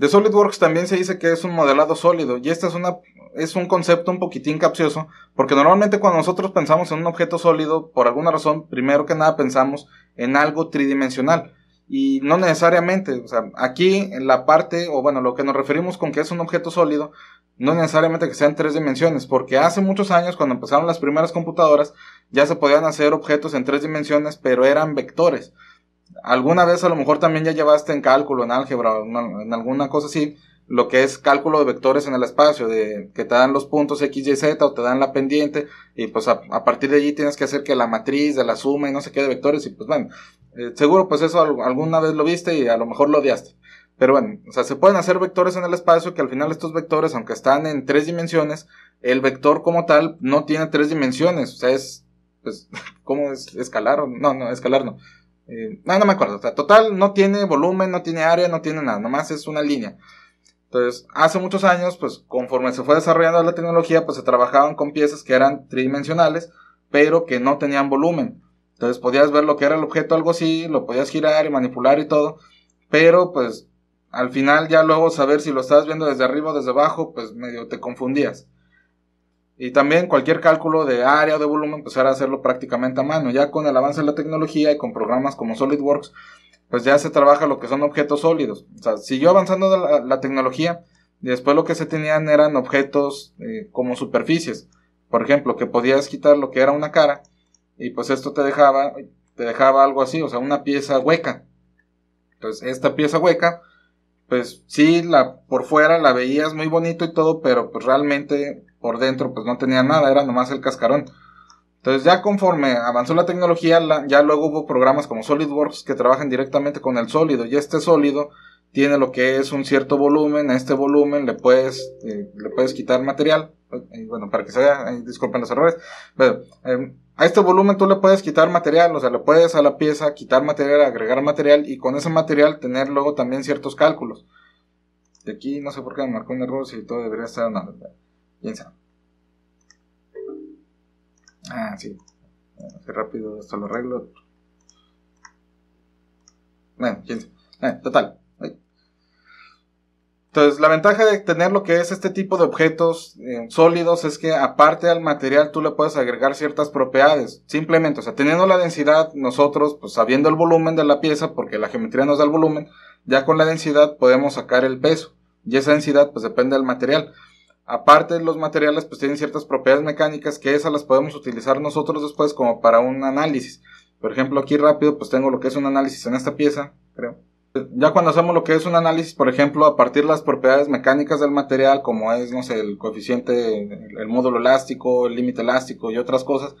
De SolidWorks también se dice que es un modelado sólido y este es, una, es un concepto un poquitín capcioso porque normalmente cuando nosotros pensamos en un objeto sólido, por alguna razón, primero que nada pensamos en algo tridimensional y no necesariamente, o sea, aquí en la parte, o bueno, lo que nos referimos con que es un objeto sólido, no necesariamente que sea en tres dimensiones, porque hace muchos años cuando empezaron las primeras computadoras ya se podían hacer objetos en tres dimensiones, pero eran vectores alguna vez a lo mejor también ya llevaste en cálculo, en álgebra, en alguna cosa así, lo que es cálculo de vectores en el espacio, de que te dan los puntos x, y, z o te dan la pendiente y pues a, partir de allí tienes que hacer que la matriz de la suma y no sé qué de vectores y pues bueno, eh, seguro pues eso alguna vez lo viste y a lo mejor lo odiaste. Pero bueno, o sea, se pueden hacer vectores en el espacio que al final estos vectores, aunque están en tres dimensiones, el vector como tal no tiene tres dimensiones, o sea, es, pues, ¿cómo es escalar? No, no, escalar no no, eh, ah, no me acuerdo. total, no tiene volumen, no tiene área, no tiene nada. Nomás es una línea. Entonces, hace muchos años, pues conforme se fue desarrollando la tecnología, pues se trabajaban con piezas que eran tridimensionales, pero que no tenían volumen. Entonces podías ver lo que era el objeto, algo así, lo podías girar y manipular y todo, pero pues al final ya luego saber si lo estabas viendo desde arriba o desde abajo, pues medio te confundías. Y también cualquier cálculo de área o de volumen, empezar pues a hacerlo prácticamente a mano. Ya con el avance de la tecnología y con programas como SolidWorks, pues ya se trabaja lo que son objetos sólidos. O sea, siguió avanzando la, tecnología. después lo que se tenían eran objetos eh, como superficies. Por ejemplo, que podías quitar lo que era una cara. Y pues esto te dejaba, te dejaba algo así, o sea, una pieza hueca. Entonces, esta pieza hueca, pues sí, la, por fuera la veías muy bonito y todo, pero pues realmente por dentro pues no tenía nada, era nomás el cascarón. Entonces ya conforme avanzó la tecnología, ya luego hubo programas como SolidWorks que trabajan directamente con el sólido y este sólido tiene lo que es un cierto volumen, a este volumen le puedes, eh, le puedes quitar material, eh, bueno, para que se vea, eh, disculpen los errores, em, a este volumen tú le puedes quitar material, o sea, le puedes a la pieza quitar material, agregar material y con ese material tener luego también ciertos cálculos. De aquí no sé por qué me marcó un error, si todo debería estar... Piensa. Ah, sí. rápido, esto lo arreglo. Bueno, total. Entonces, la ventaja de tener lo que es este tipo de objetos eh, sólidos es que aparte del material tú le puedes agregar ciertas propiedades. Simplemente, o sea, teniendo la densidad, nosotros, pues sabiendo el volumen de la pieza, porque la geometría nos da el volumen, ya con la densidad podemos sacar el peso. Y esa densidad, pues depende del material. Aparte los materiales pues tienen ciertas propiedades mecánicas que esas las podemos utilizar nosotros después como para un análisis. Por ejemplo, aquí rápido pues tengo lo que es un análisis en esta pieza, creo. Ya cuando hacemos lo que es un análisis, por ejemplo, a partir de las propiedades mecánicas del material, como es, no sé, el coeficiente, el módulo elástico, el límite elástico y otras cosas,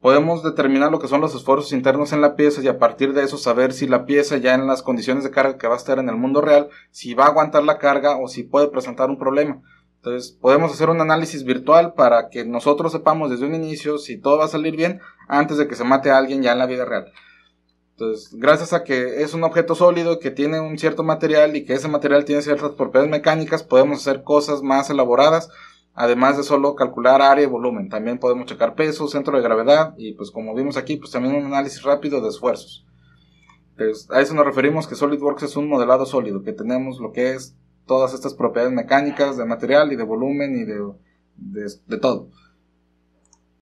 podemos determinar lo que son los esfuerzos internos en la pieza y a partir de eso saber si la pieza ya en las condiciones de carga que va a estar en el mundo real, si va a aguantar la carga o si puede presentar un problema. Entonces, podemos hacer un análisis virtual para que nosotros sepamos desde un inicio si todo va a salir bien antes de que se mate a alguien ya en la vida real. Entonces, gracias a que es un objeto sólido, que tiene un cierto material y que ese material tiene ciertas propiedades mecánicas, podemos hacer cosas más elaboradas, además de solo calcular área y volumen. También podemos checar peso, centro de gravedad y pues como vimos aquí, pues también un análisis rápido de esfuerzos. Entonces, a eso nos referimos que SolidWorks es un modelado sólido, que tenemos lo que es todas estas propiedades mecánicas de material y de volumen y de, de, de todo.